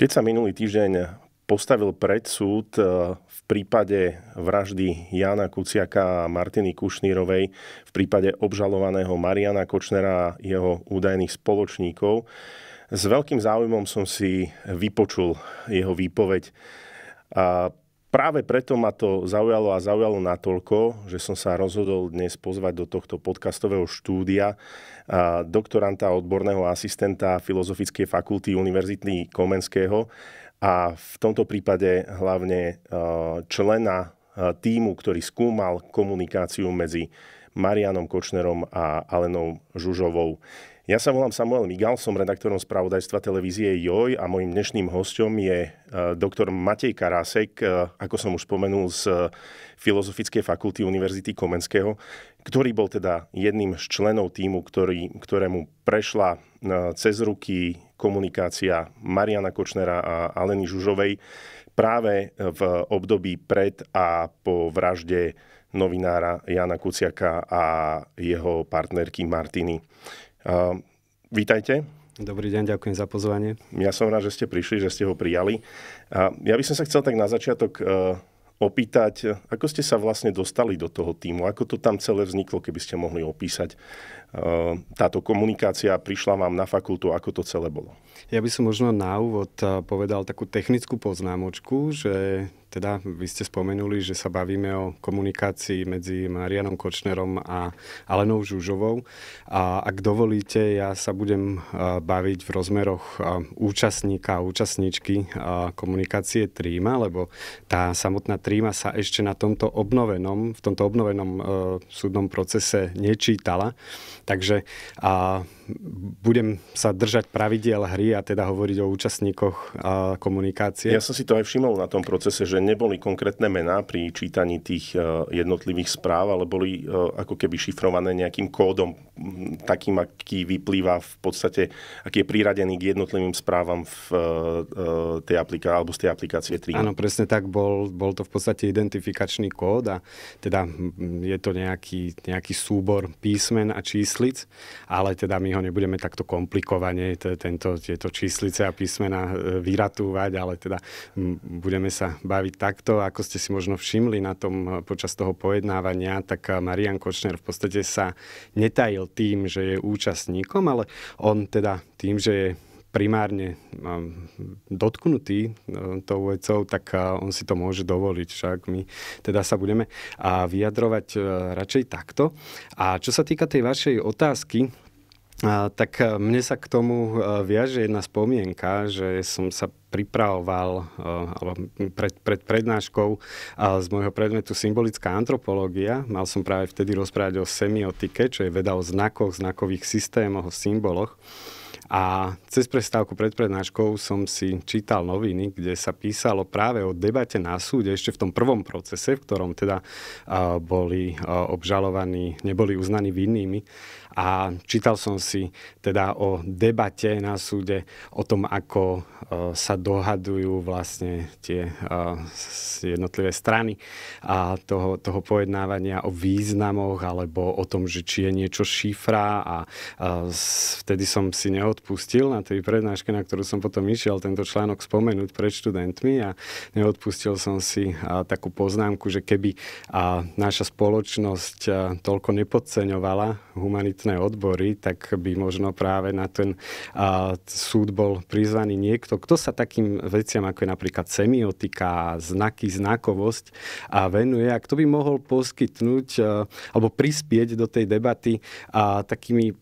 Keď sa minulý týždeň postavil pred súd e, v prípade vraždy Jana Kuciaka a Martiny Kušnírovej, v prípade obžalovaného Mariana Kočnera a jeho údajných spoločníkov. S veľkým záujmom som si vypočul jeho výpoveď. A Práve preto ma to zaujalo a zaujalo natoľko, že som sa rozhodol dnes pozvať do tohto podcastového štúdia doktoranta odborného asistenta Filozofickej fakulty Univerzity Komenského a v tomto prípade hlavne e, člena e, týmu, ktorý skúmal komunikáciu medzi Marianom Kočnerom a Alenou Žužovou. Ja sa volám Samuel Migal, som redaktorom spravodajstva televízie JOJ a mojim dnešným hostom je e, doktor Matej Karásek, e, ako som už spomenul, z e, Filozofickej fakulty Univerzity Komenského, ktorý bol teda jedným z členov týmu, ktorý, ktorému prešla cez ruky komunikácia Mariana Kočnera a Aleny Žužovej práve v období pred a po vražde novinára Jana Kuciaka a jeho partnerky Martiny a, vítajte. Dobrý deň, ďakujem za pozvanie. Ja som rád, že ste prišli, že ste ho prijali. A ja by som sa chcel tak na začiatok e, opýtať, ako ste sa vlastne dostali do toho týmu, ako to tam celé vzniklo, keby ste mohli opísať. Eh, táto komunikácia prišla vám na fakultu, ako to celé bolo? Ja by som možno na úvod eh, povedal takú technickú poznámočku, že teda vy ste spomenuli, že sa bavíme o komunikácii medzi Marianom Kočnerom a Alenou Žužovou. A ak dovolíte, ja sa budem eh, baviť v rozmeroch účastníka a účastníčky komunikácie tríma, lebo tá samotná Príma sa ešte na tomto obnovenom, v tomto obnovenom e, súdnom procese nečítala. Takže a budem sa držať pravidiel hry a teda hovoriť o účastníkoch a komunikácie. Ja som si to aj všimol na tom procese, že neboli konkrétne mená pri čítaní tých e, jednotlivých správ, ale boli e, ako keby šifrované nejakým kódom, takým, aký vyplýva v podstate, aký je priradený k jednotlivým správam v e, tej apliká- alebo z tej aplikácie 3. Áno, presne tak, bol, bol to v podstate identifikačný kód a teda je to nejaký, nejaký súbor písmen a číslic, ale teda my ho ho no, nebudeme takto komplikovane tento, tieto číslice a písmena e, vyratúvať, ale teda budeme sa baviť takto. Ako ste si možno všimli na tom e, počas toho pojednávania, tak e, Marian Kočner v podstate sa netajil tým, že je účastníkom, ale on teda tým, že je primárne dotknutý tou vecou, tak on si to môže dovoliť. Však my teda sa budeme vyjadrovať radšej takto. A čo sa týka tej vašej otázky, a, tak e, mne sa k tomu e, viaže jedna spomienka, že som sa pripravoval e, alebo pred, pred prednáškou z môjho predmetu symbolická antropológia. Mal som práve vtedy rozprávať o semiotike, čo je veda o znakoch, znakových systémoch, o symboloch. A cez prestávku pred prednáškou som si čítal noviny, kde sa písalo práve o debate na súde ešte v tom prvom procese, v ktorom teda boli obžalovaní, neboli uznaní vinnými a čítal som si teda o debate na súde, o tom, ako e, sa dohadujú vlastne tie e, jednotlivé strany a toho, toho pojednávania o významoch alebo o tom, že či je niečo šifra a e, vtedy som si neodpustil na tej prednáške, na ktorú som potom išiel tento článok spomenúť pred študentmi a neodpustil som si takú poznámku, že keby naša spoločnosť toľko nepodceňovala humanitu, osobitné odbory, tak by možno práve na ten a, súd bol prizvaný niekto, kto sa takým veciam, ako je napríklad semiotika, znaky, znakovosť a venuje a kto by mohol poskytnúť a, alebo prispieť do tej debaty a, takými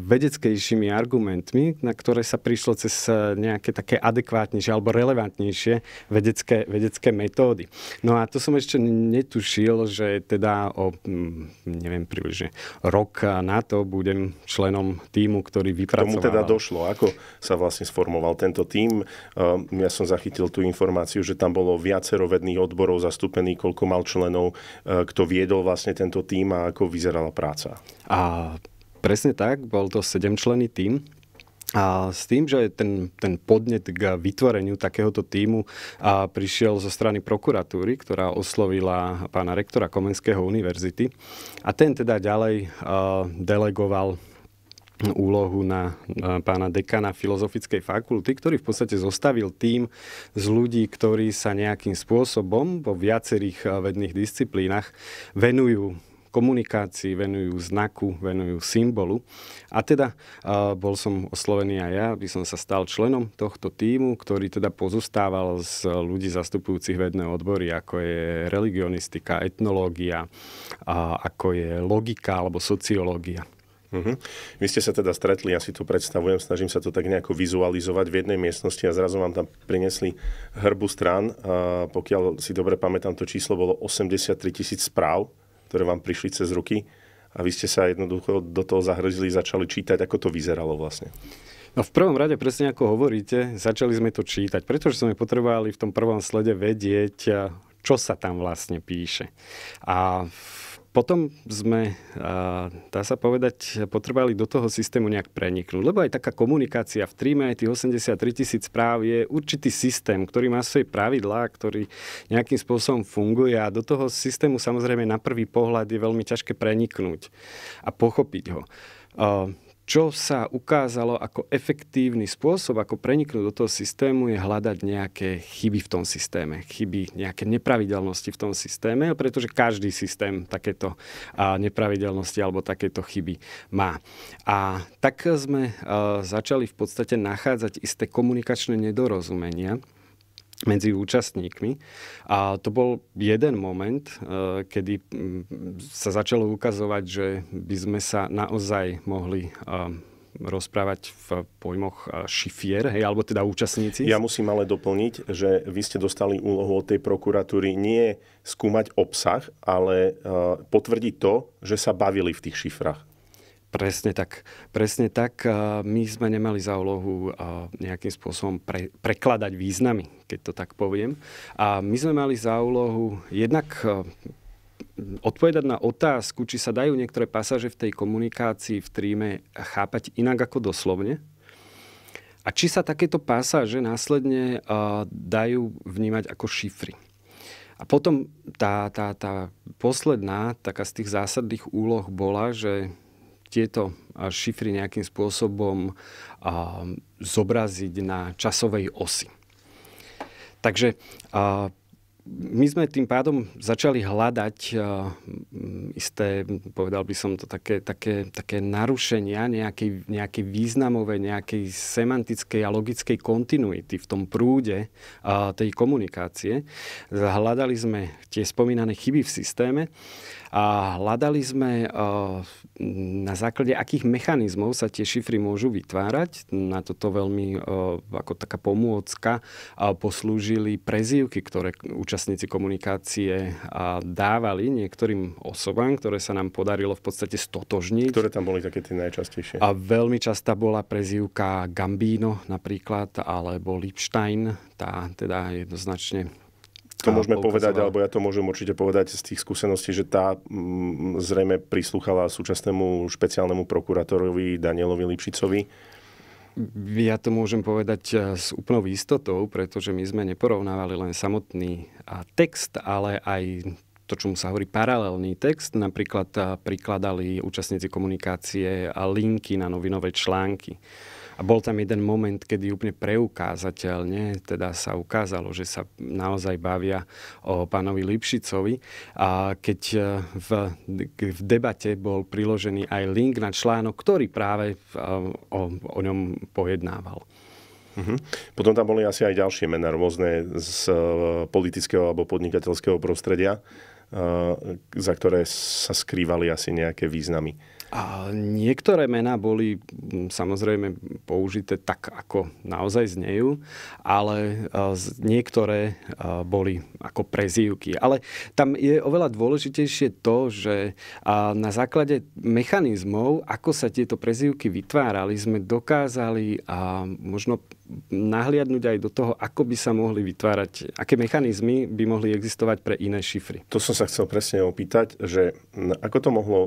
vedeckejšími argumentmi, na ktoré sa prišlo cez eh, nejaké také adekvátnejšie alebo relevantnejšie vedecké, vedecké metódy. No a to som ešte netušil, že teda o, hm, neviem, približne rok na to budem členom týmu, ktorý vypracoval. K tomu teda došlo. Ako sa vlastne sformoval tento tým? Eh, ja som zachytil tú informáciu, že tam bolo viacero vedných odborov zastúpených, koľko mal členov, eh, kto viedol vlastne tento tým a ako vyzerala práca. A Presne tak, bol to sedemčlený tím, a s tým, že ten, ten podnet k vytvoreniu takéhoto týmu a prišiel zo strany prokuratúry, ktorá oslovila pána rektora Komenského univerzity a ten teda ďalej a, delegoval úlohu na pána dekana Filozofickej fakulty, ktorý v podstate zostavil tým z ľudí, ktorí sa nejakým spôsobom vo viacerých vedných disciplínach venujú komunikácii, venujú znaku, venujú symbolu. A teda bol som oslovený aj ja, by som sa stal členom tohto týmu, ktorý teda pozostával z ľudí zastupujúcich vedné odbory, ako je religionistika, etnológia, ako je logika alebo sociológia. Uhum. Vy ste sa teda stretli, ja si to predstavujem, snažím sa to tak nejako vizualizovať v jednej miestnosti a zrazu vám tam prinesli hrbu strán. A pokiaľ si dobre pamätám, to číslo bolo 83 tisíc správ ktoré vám prišli cez ruky a vy ste sa jednoducho do toho zahrzili, začali čítať, ako to vyzeralo vlastne. No v prvom rade, presne ako hovoríte, začali sme to čítať, pretože sme potrebovali v tom prvom slede vedieť, čo sa tam vlastne píše. A v potom sme, dá sa povedať, potrebovali do toho systému nejak preniknúť. Lebo aj taká komunikácia v tríme, aj tých 83 tisíc správ je určitý systém, ktorý má svoje pravidlá, ktorý nejakým spôsobom funguje a do toho systému samozrejme na prvý pohľad je veľmi ťažké preniknúť a pochopiť ho čo sa ukázalo ako efektívny spôsob, ako preniknúť do toho systému, je hľadať nejaké chyby v tom systéme, chyby, nejaké nepravidelnosti v tom systéme, pretože každý systém takéto nepravidelnosti alebo takéto chyby má. A tak sme začali v podstate nachádzať isté komunikačné nedorozumenia, medzi účastníkmi. A to bol jeden moment, e, kedy sa začalo ukazovať, že by sme sa naozaj mohli e, rozprávať v pojmoch e, šifier, hej, alebo teda účastníci? Ja musím ale doplniť, že vy ste dostali úlohu od tej prokuratúry nie skúmať obsah, ale potvrdiť to, že sa bavili v tých šifrach. Presne tak. Presne tak. My sme nemali za úlohu nejakým spôsobom pre, prekladať významy, keď to tak poviem. A my sme mali za úlohu jednak odpovedať na otázku, či sa dajú niektoré pasáže v tej komunikácii v tríme chápať inak ako doslovne. A či sa takéto pasáže následne dajú vnímať ako šifry. A potom tá, tá, tá posledná, taká z tých zásadných úloh bola, že tieto šifry nejakým spôsobom zobraziť na časovej osi. Takže my sme tým pádom začali hľadať eh, isté, povedal by som to, také, také, také narušenia nejakej, nejakej významovej, nejakej semantickej a logickej kontinuity v tom prúde eh, tej komunikácie. Hľadali sme tie spomínané chyby v systéme a hľadali sme eh, na základe akých mechanizmov sa tie šifry môžu vytvárať. Na toto veľmi ako taká pomôcka poslúžili prezývky, ktoré účastníci komunikácie a dávali niektorým osobám, ktoré sa nám podarilo v podstate stotožniť. Ktoré tam boli také tie najčastejšie? A veľmi častá bola prezývka Gambino napríklad, alebo Lipstein, tá teda jednoznačne to môžeme poukazoval. povedať, alebo ja to môžem určite povedať z tých skúseností, že tá mm, zrejme prislúchala súčasnému špeciálnemu prokurátorovi Danielovi Lipšicovi ja to môžem povedať eh, s úplnou istotou, pretože my sme neporovnávali len samotný eh, text, ale aj to, mu sa hovorí paralelný text. Napríklad eh, prikladali účastníci komunikácie a linky na novinové články. A bol tam jeden moment, kedy úplne preukázateľne teda sa ukázalo, že sa naozaj bavia o pánovi Lipšicovi. A keď e, v, v debate bol priložený aj link na článok, ktorý práve e, o, o ňom pojednával. Mhm. Potom tam boli asi aj ďalšie mená rôzne z e, politického alebo podnikateľského prostredia, za ktoré sa skrývali asi nejaké významy. A niektoré mená boli mm, samozrejme použité tak, ako naozaj znejú, ale e, niektoré e, boli ako prezývky. Ale tam je oveľa dôležitejšie to, že na základe mechanizmov, ako sa tieto prezývky vytvárali, sme dokázali možno nahliadnúť aj do toho, ako by sa mohli vytvárať, aké mechanizmy by mohli existovať pre iné šifry. To som sa chcel presne opýtať, že ako to mohlo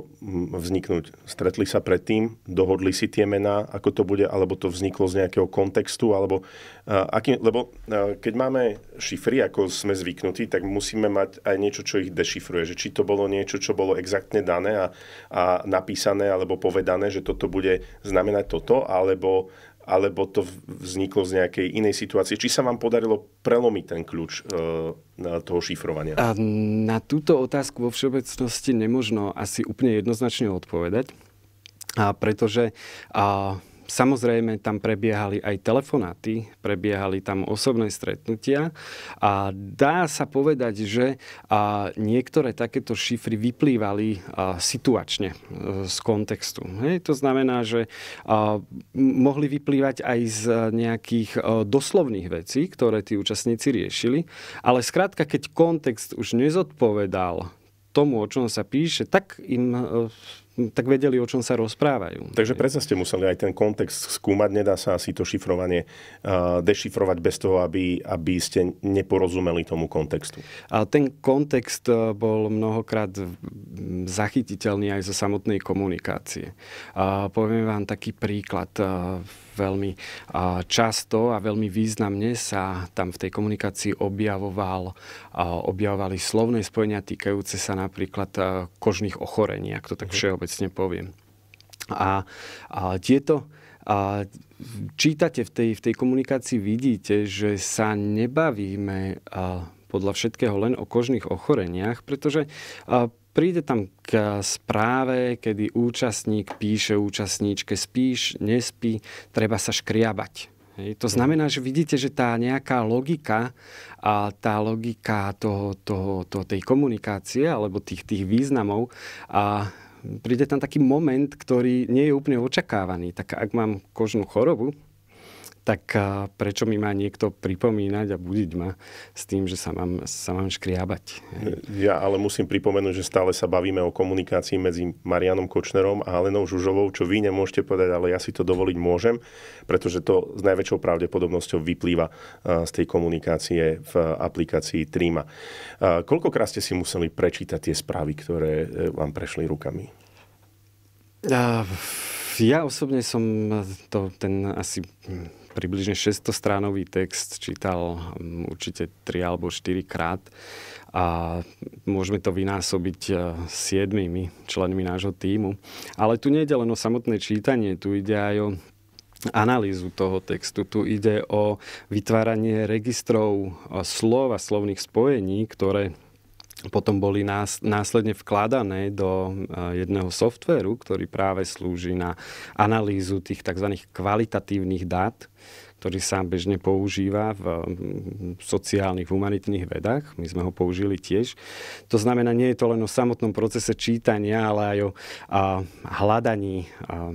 vzniknúť? Stretli sa predtým, dohodli si tie mená, ako to bude, alebo to vzniklo z nejakého kontextu, alebo uh, aký, lebo uh, keď máme šifry, ako sme zvyknutí, tak musíme mať aj niečo, čo ich dešifruje, že či to bolo niečo, čo bolo exaktne dané a, a napísané alebo povedané, že toto bude znamenať toto, alebo alebo to vzniklo z nejakej inej situácie. Či sa vám podarilo prelomiť ten kľúč e, toho šifrovania? A na túto otázku vo všeobecnosti nemožno asi úplne jednoznačne odpovedať, a pretože a Samozrejme, tam prebiehali aj telefonáty, prebiehali tam osobné stretnutia a dá sa povedať, že niektoré takéto šifry vyplývali situačne e, z kontextu. Hej, to znamená, že mohli vyplývať aj z nejakých e, doslovných vecí, ktoré tí účastníci riešili, ale skrátka, keď kontext už nezodpovedal tomu, o čom sa píše, tak im e, tak vedeli, o čom sa rozprávajú. Takže predsa ste museli aj ten kontext skúmať, nedá sa asi to šifrovanie dešifrovať bez toho, aby, aby ste neporozumeli tomu kontextu. A ten kontext e, bol mnohokrát zachytiteľný aj zo samotnej komunikácie. A poviem vám taký príklad. E, veľmi často a veľmi významne sa tam v tej komunikácii objavoval, objavovali slovné spojenia týkajúce sa napríklad e, kožných ochorení, ak to tak mhm. všeobecne poviem. A, a tieto a čítate v tej, v tej komunikácii, vidíte, že sa nebavíme podľa všetkého len o kožných ochoreniach, pretože príde tam k správe, kedy účastník píše účastníčke spíš, nespí, treba sa škriabať. Hej. To no. znamená, že vidíte, že tá nejaká logika, a tá logika toho, toho, toho, tej komunikácie alebo tých, tých významov a príde tam taký moment, ktorý nie je úplne očakávaný. Tak ak mám kožnú chorobu, tak prečo mi má niekto pripomínať a budiť ma s tým, že sa mám, sa mám škriabať. Ja ale musím pripomenúť, že stále sa bavíme o komunikácii medzi Marianom Kočnerom a Alenou Žužovou, čo vy nemôžete povedať, ale ja si to dovoliť môžem, pretože to s najväčšou pravdepodobnosťou vyplýva z tej komunikácie v aplikácii Trima. Koľkokrát ste si museli prečítať tie správy, ktoré e, vám prešli rukami? Ja osobne som to ten asi približne 600 stránový text čítal mm, určite 3 alebo 4 krát a môžeme to vynásobiť e, siedmými členmi nášho týmu. Ale tu nejde len o samotné čítanie, tu ide aj o analýzu toho textu. Tu ide o vytváranie registrov e, slov a slovných spojení, ktoré potom boli nás, následne vkladané do e, jedného softvéru, ktorý práve slúži na analýzu tých tzv. kvalitatívnych dát, ktorý sa bežne používa v sociálnych humanitných vedách. My sme ho použili tiež. To znamená, nie je to len o samotnom procese čítania, ale aj o a, hľadaní a,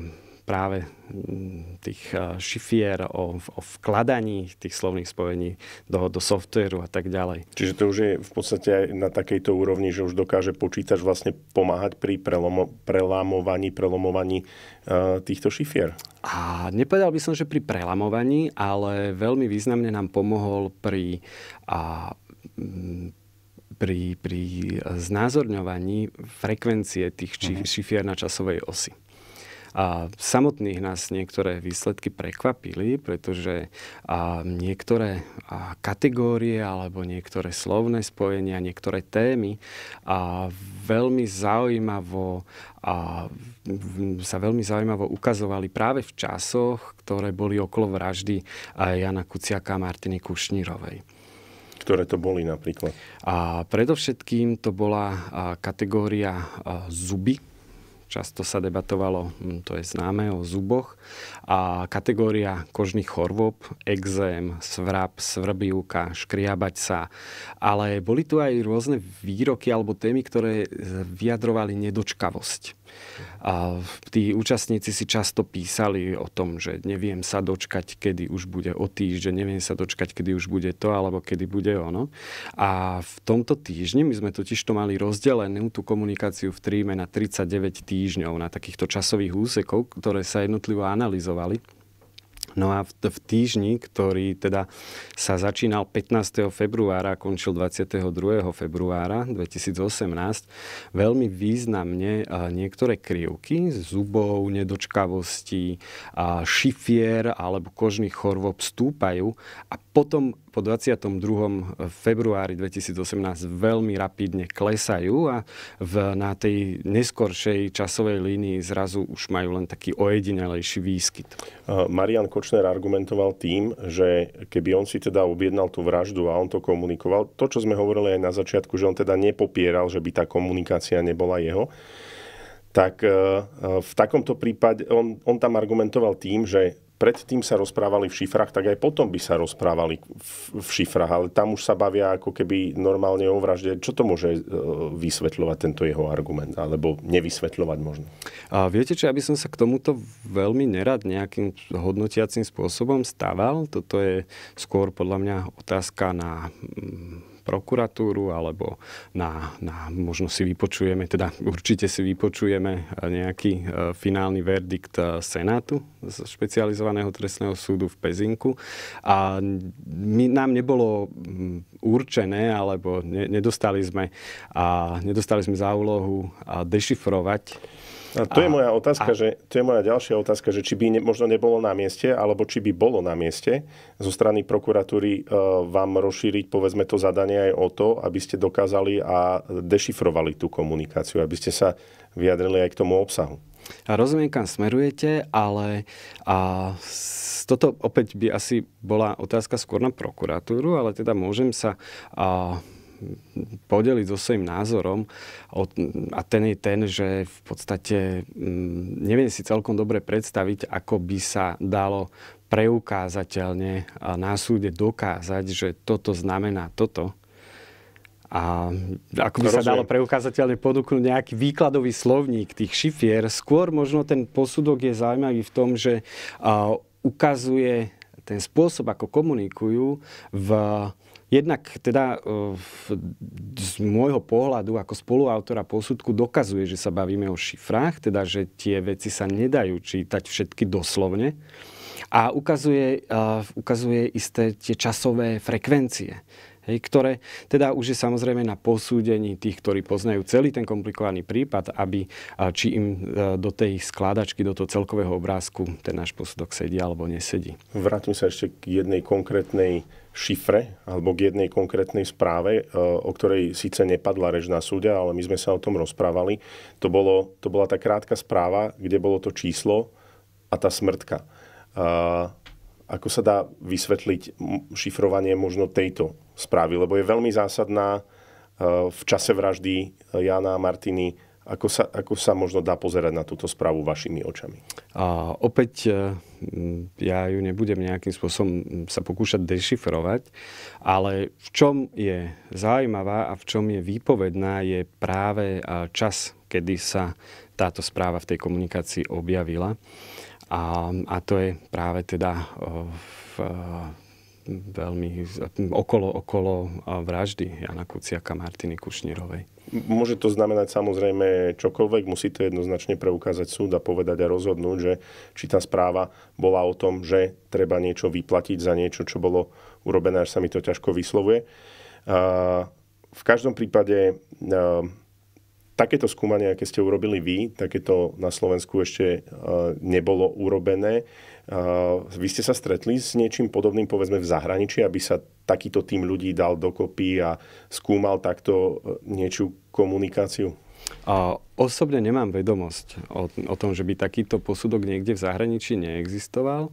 práve mm, tých eh, šifier, o, o vkladaní tých slovných spojení do, do softvéru a tak ďalej. Čiže to už je v podstate aj na takejto úrovni, že už dokáže počítač vlastne pomáhať pri prelomo, prelamovaní, prelomovaní uh, týchto šifier. A nepovedal by som, že pri prelamovaní, ale veľmi významne nám pomohol pri a, mm, pri, pri znázorňovaní frekvencie tých či, mhm. šifier na časovej osi. A samotných nás niektoré výsledky prekvapili, pretože a niektoré a kategórie alebo niektoré slovné spojenia, niektoré témy a veľmi zaujímavo a sa veľmi zaujímavo ukazovali práve v časoch, ktoré boli okolo vraždy Jana Kuciaka a Martiny Kušnírovej. Ktoré to boli napríklad? A predovšetkým to bola kategória zuby, Často sa debatovalo, hm, to je známe, o zuboch. A kategória kožných chorôb, exém, svrab, svrbivka, škriabať sa. Ale boli tu aj rôzne výroky alebo témy, ktoré vyjadrovali nedočkavosť. A tí účastníci si často písali o tom, že neviem sa dočkať, kedy už bude o týždeň, neviem sa dočkať, kedy už bude to, alebo kedy bude ono. A v tomto týždni my sme totiž to mali rozdelenú tú komunikáciu v tríme na 39 týždňov týždňov, na takýchto časových úsekov, ktoré sa jednotlivo analyzovali. No a v, týždni, ktorý teda sa začínal 15. februára a končil 22. februára 2018, veľmi významne e, niektoré krivky zubov, nedočkavostí, šifier alebo kožných chorôb stúpajú a potom po 22. februári 2018 veľmi rapidne klesajú a v, na tej neskoršej časovej línii zrazu už majú len taký ojedinelejší výskyt. Marian Kočner argumentoval tým, že keby on si teda objednal tú vraždu a on to komunikoval, to, čo sme hovorili aj na začiatku, že on teda nepopieral, že by tá komunikácia nebola jeho, tak e, e, v takomto prípade on, on tam argumentoval tým, že predtým sa rozprávali v šifrách, tak aj potom by sa rozprávali v, šifrach, šifrách, ale tam už sa bavia ako keby normálne o vražde. Čo to môže e, vysvetľovať tento jeho argument? Alebo nevysvetľovať možno? A viete, čo ja by som sa k tomuto veľmi nerad nejakým hodnotiacím spôsobom stával. Toto je skôr podľa mňa otázka na mm, prokuratúru alebo na, na možno si vypočujeme, teda určite si vypočujeme eh, nejaký eh, finálny verdikt eh, Senátu z špecializovaného trestného súdu v Pezinku a my, nám nebolo mm, určené alebo ne, nedostali sme a nedostali sme za úlohu dešifrovať a to a, je moja otázka, a... že to je moja ďalšia otázka, že či by ne, možno nebolo na mieste, alebo či by bolo na mieste zo strany prokuratúry e, vám rozšíriť povedzme to zadanie aj o to, aby ste dokázali a dešifrovali tú komunikáciu, aby ste sa vyjadrili aj k tomu obsahu. A rozumiem, kam smerujete, ale a, toto opäť by asi bola otázka skôr na prokuratúru, ale teda môžem sa a, podeliť so svojím názorom a ten je ten, že v podstate mm, neviem si celkom dobre predstaviť, ako by sa dalo preukázateľne na súde dokázať, že toto znamená toto. A ako by sa dalo preukázateľne podúknuť nejaký výkladový slovník tých šifier, skôr možno ten posudok je zaujímavý v tom, že ukazuje ten spôsob, ako komunikujú v Jednak teda eh, z môjho pohľadu ako spoluautora posudku dokazuje, že sa bavíme o šifrách, teda že tie veci sa nedajú čítať všetky doslovne a ukazuje, eh, ukazuje isté tie časové frekvencie. Hej, ktoré teda už je samozrejme na posúdení tých, ktorí poznajú celý ten komplikovaný prípad, aby eh, či im do tej skladačky, do toho celkového obrázku ten náš posudok sedí alebo nesedí. Vrátim sa ešte k jednej konkrétnej šifre alebo k jednej konkrétnej správe, e, o ktorej síce nepadla reč na súde, ale my sme sa o tom rozprávali. To, bolo, to bola tá krátka správa, kde bolo to číslo a tá smrtka. A e, ako sa dá vysvetliť šifrovanie možno tejto správy? Lebo je veľmi zásadná e, v čase vraždy Jana a Martiny ako sa, ako sa možno dá pozerať na túto správu vašimi očami? A opäť e, ja ju nebudem nejakým spôsobom sa pokúšať dešifrovať, ale v čom je zaujímavá a v čom je výpovedná je práve e, čas, kedy sa táto správa v tej komunikácii objavila. A, a to je práve teda e, v veľmi okolo, okolo vraždy Jana Kuciaka Martiny Kušnírovej. Môže to znamenať samozrejme čokoľvek, musí to jednoznačne preukázať súd a povedať a rozhodnúť, že či tá správa bola o tom, že treba niečo vyplatiť za niečo, čo bolo urobené, až sa mi to ťažko vyslovuje. V každom prípade Takéto skúmanie, aké ste urobili vy, takéto na Slovensku ešte e, nebolo urobené. E, vy ste sa stretli s niečím podobným, povedzme, v zahraničí, aby sa takýto tým ľudí dal dokopy a skúmal takto e, niečiu komunikáciu? A osobne nemám vedomosť o, o tom, že by takýto posudok niekde v zahraničí neexistoval.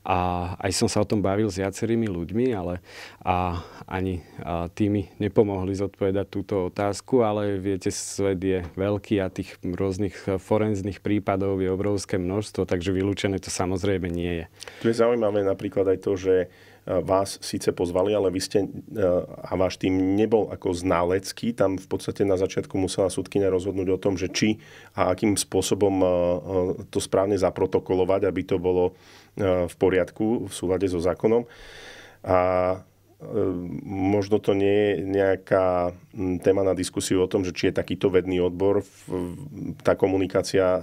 A aj som sa o tom bavil s viacerými ľuďmi, ale a ani a tými nepomohli zodpovedať túto otázku, ale viete, svet je veľký a tých rôznych forenzných prípadov je obrovské množstvo, takže vylúčené to samozrejme nie je. Tu je zaujímavé napríklad aj to, že vás síce pozvali, ale vy ste e, a váš tým nebol ako ználecký. Tam v podstate na začiatku musela súdkynia rozhodnúť o tom, že či a akým spôsobom e, e, to správne zaprotokolovať, aby to bolo v poriadku, v súlade so zákonom. A Ehm, možno to nie je nejaká hm, téma na diskusiu o tom, že či je takýto vedný odbor, tá komunikácia eh,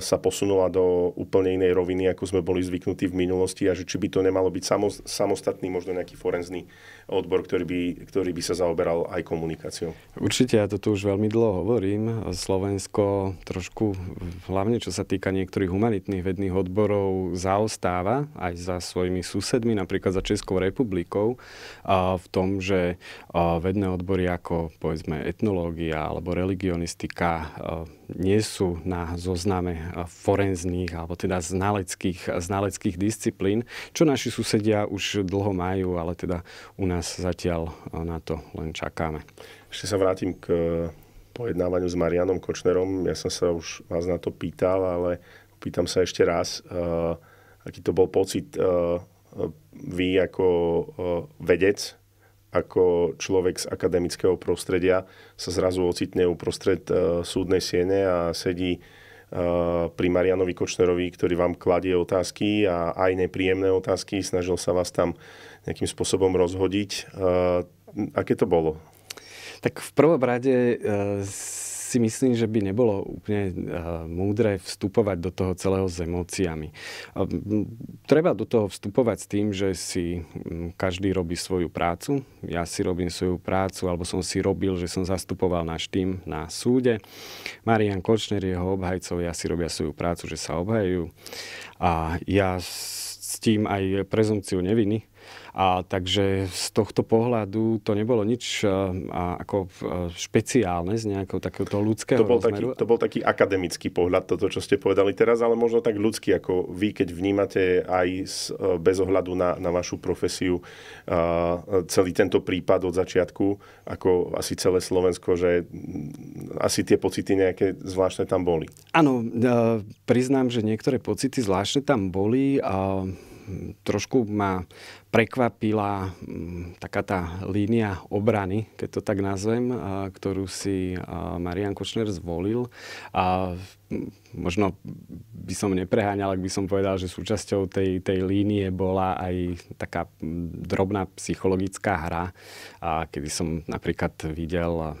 sa posunula do úplne inej roviny, ako sme boli zvyknutí v minulosti a že či by to nemalo byť samostatný, možno nejaký forenzný odbor, ktorý by, ktorý by sa zaoberal aj komunikáciou. Určite, ja to tu už veľmi dlho hovorím. Slovensko trošku, hlavne čo sa týka niektorých humanitných vedných odborov, zaostáva aj za svojimi susedmi, napríklad za Českou republikou v tom, že vedné odbory ako povedzme etnológia alebo religionistika nie sú na zozname forenzných alebo teda znaleckých, znaleckých disciplín, čo naši susedia už dlho majú, ale teda u nás zatiaľ na to len čakáme. Ešte sa vrátim k e, pojednávaniu s Marianom Kočnerom. Ja som sa už vás na to pýtal, ale pýtam sa ešte raz, uh, aký to bol pocit uh, vy ako e, vedec, ako človek z akademického prostredia sa zrazu ocitne uprostred e, súdnej siene a sedí e, pri Marianovi Kočnerovi, ktorý vám kladie otázky a aj nepríjemné otázky, snažil sa vás tam nejakým spôsobom rozhodiť. Aké to bolo? Tak v prvom rade si myslím, že by nebolo úplne eh, múdre vstupovať do toho celého s emóciami. Treba do toho vstupovať s tým, že si každý robí svoju prácu. Ja si robím svoju prácu, alebo som si robil, že som zastupoval náš tým na súde. Marian Kočner, jeho obhajcov ja si robia svoju prácu, že sa obhajujú. A ja s tým aj prezumciu neviny a takže z tohto pohľadu to nebolo nič eh, a, ako eh, špeciálne z nejakého takéhoto ľudského to bol, rozmeru. taký, to bol taký akademický pohľad, toto, čo ste povedali teraz, ale možno tak ľudský, ako vy, keď vnímate aj eh, bez ohľadu na, na vašu profesiu celý tento prípad od začiatku, ako asi celé Slovensko, že mm, asi tie pocity nejaké zvláštne tam boli. Áno, priznám, že niektoré pocity zvláštne tam boli a hm, trošku ma prekvapila mm, taká tá línia obrany, keď to tak nazvem, ktorú si Marian Kočner zvolil. A mm, možno by som nepreháňal, ak by som povedal, že súčasťou tej, tej línie bola aj taká mm, drobná psychologická hra, a kedy som napríklad videl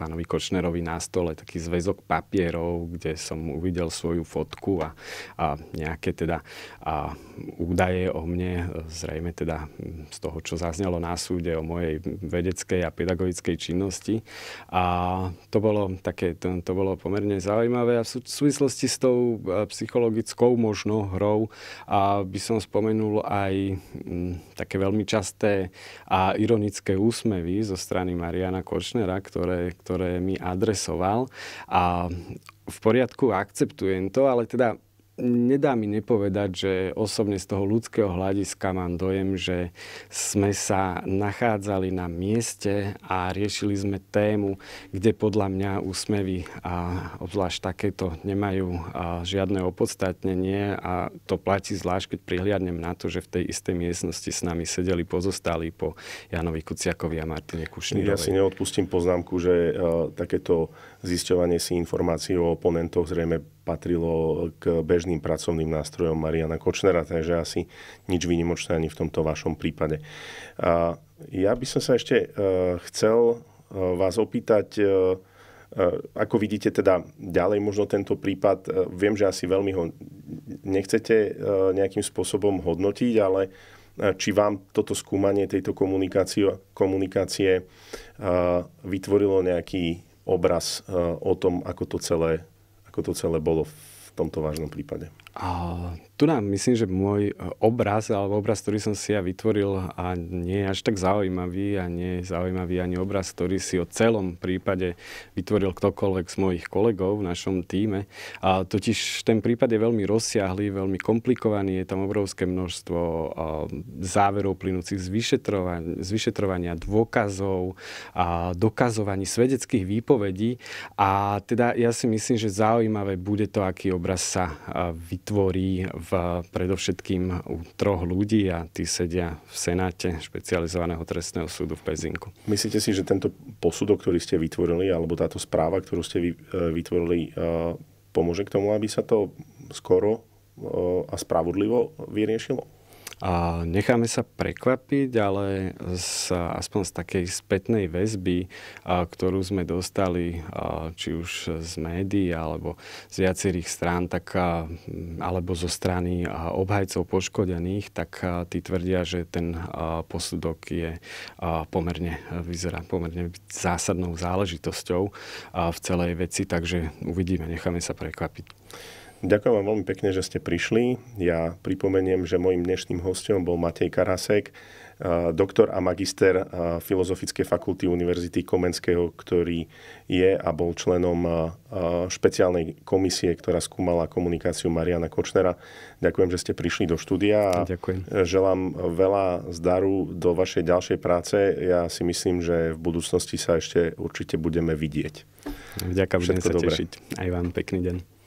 pánovi Kočnerovi na stole taký zväzok papierov, kde som uvidel svoju fotku a, a nejaké teda a údaje o mne zrejme teda mm, z toho, čo zaznelo na súde o mojej vedeckej a pedagogickej činnosti. A to bolo, také, to, to bolo pomerne zaujímavé a v súvislosti s tou e, psychologickou možno hrou a by som spomenul aj m, mm, také veľmi časté a ironické úsmevy zo strany Mariana Kočnera, ktoré, ktoré mi adresoval a v poriadku, akceptujem to, ale teda nedá mi nepovedať, že osobne z toho ľudského hľadiska mám dojem, že sme sa nachádzali na mieste a riešili sme tému, kde podľa mňa úsmevy a obzvlášť takéto nemajú žiadne opodstatnenie a to platí zvlášť, keď prihliadnem na to, že v tej istej miestnosti s nami sedeli pozostali po Janovi Kuciakovi a Martine Kušnírovej. Ja si neodpustím poznámku, že takéto zisťovanie si informácií o oponentoch zrejme patrilo k bežným pracovným nástrojom Mariana Kočnera, takže asi nič výnimočné ani v tomto vašom prípade. Ja by som sa ešte e, chcel e, vás opýtať, e, ako vidíte teda ďalej možno tento prípad, viem, že asi veľmi ho nechcete nejakým spôsobom hodnotiť, ale či vám toto skúmanie tejto komunikácie, komunikácie vytvorilo nejaký obraz o tom, ako to celé ako to celé bolo v tomto vážnom prípade. A tu nám myslím, že môj e, obraz, alebo obraz, ktorý som si ja vytvoril a nie je až tak zaujímavý a nie je zaujímavý ani obraz, ktorý si o celom prípade vytvoril ktokoľvek z mojich kolegov v našom týme. A totiž ten prípad je veľmi rozsiahlý, veľmi komplikovaný, je tam obrovské množstvo záverov plynúcich z, vyšetrovania, z vyšetrovania dôkazov a dokazovaní svedeckých výpovedí. A teda ja si myslím, že zaujímavé bude to, aký obraz sa vytvoril vytvorí v, predovšetkým u troch ľudí a tí sedia v Senáte špecializovaného trestného súdu v Pezinku. Myslíte si, že tento posudok, ktorý ste vytvorili, alebo táto správa, ktorú ste e, vytvorili, e, pomôže k tomu, aby sa to skoro e, a spravodlivo vyriešilo? A necháme sa prekvapiť, ale z, aspoň z takej spätnej väzby, a, ktorú sme dostali a, či už z médií alebo z viacerých strán, tak, a, alebo zo strany a, obhajcov poškodených, tak a, tí tvrdia, že ten a, posudok je a, pomerne, a, vyzerá pomerne zásadnou záležitosťou a, v celej veci, takže uvidíme, necháme sa prekvapiť. Ďakujem vám veľmi pekne, že ste prišli. Ja pripomeniem, že mojim dnešným hostom bol Matej Karasek, doktor a magister Filozofickej fakulty Univerzity Komenského, ktorý je a bol členom špeciálnej komisie, ktorá skúmala komunikáciu Mariana Kočnera. Ďakujem, že ste prišli do štúdia a Ďakujem. želám veľa zdaru do vašej ďalšej práce. Ja si myslím, že v budúcnosti sa ešte určite budeme vidieť. Ďakujem, budem sa dobré. tešiť. Aj vám pekný deň.